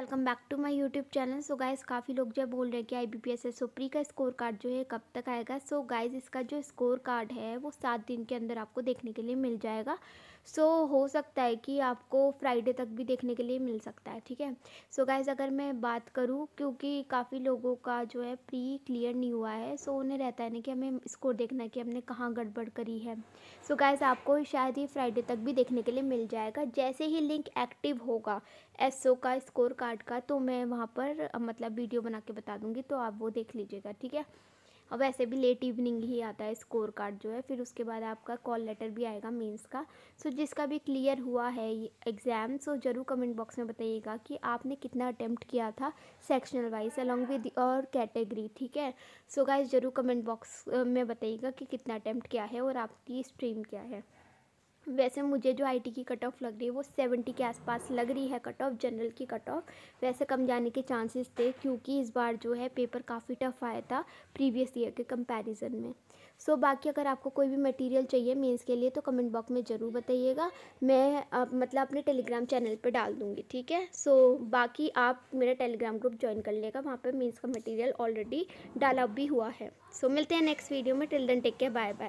welcome back to my YouTube channel so guys काफ़ी लोग जो बोल रहे हैं कि I B P S S सुप्री का स्कोर कार्ड जो है कब तक आएगा सो so गाइज़ इसका जो स्कोर कार्ड है वो सात दिन के अंदर आपको देखने के लिए मिल जाएगा सो so, हो सकता है कि आपको फ्राइडे तक भी देखने के लिए मिल सकता है ठीक है सो गाइज अगर मैं बात करूँ क्योंकि काफ़ी लोगों का जो है प्री क्लियर नहीं हुआ है सो so, उन्हें रहता है ना कि हमें स्कोर देखना है कि हमने कहाँ गड़बड़ करी है सो so, गाइज आपको शायद ही फ्राइडे तक भी देखने के लिए मिल जाएगा जैसे ही लिंक एक्टिव होगा एस का स्कोर कार्ड का तो मैं वहाँ पर मतलब वीडियो बना के बता दूँगी तो आप वो देख लीजिएगा ठीक है और वैसे भी लेट इवनिंग ही आता है स्कोर कार्ड जो है फिर उसके बाद आपका कॉल लेटर भी आएगा मेंस का सो जिसका भी क्लियर हुआ है एग्ज़ाम सो ज़रूर कमेंट बॉक्स में बताइएगा कि आपने कितना अटैम्प्ट किया था सेक्शनल वाइज अलॉन्ग विद और कैटेगरी ठीक है सो गाइज ज़रूर कमेंट बॉक्स में बताइएगा कि कितना अटैम्प्ट किया है और आपकी स्ट्रीम क्या है वैसे मुझे जो आईटी की कट ऑफ लग रही है वो सेवेंटी के आसपास लग रही है कट ऑफ जनरल की कट ऑफ वैसे कम जाने के चांसेस थे क्योंकि इस बार जो है पेपर काफ़ी टफ आया था प्रीवियस ईयर के कंपैरिजन में सो so, बाकी अगर आपको कोई भी मटेरियल चाहिए मेंस के लिए तो कमेंट बॉक्स में ज़रूर बताइएगा मैं आप, मतलब अपने टेलीग्राम चैनल पर डाल दूँगी ठीक है सो so, बाकी आप मेरा टेलीग्राम ग्रुप ज्वाइन कर लेगा वहाँ पर मीन्स का मटीरियल ऑलरेडी डाला भी हुआ है सो so, मिलते हैं नेक्स्ट वीडियो में till take care bye bye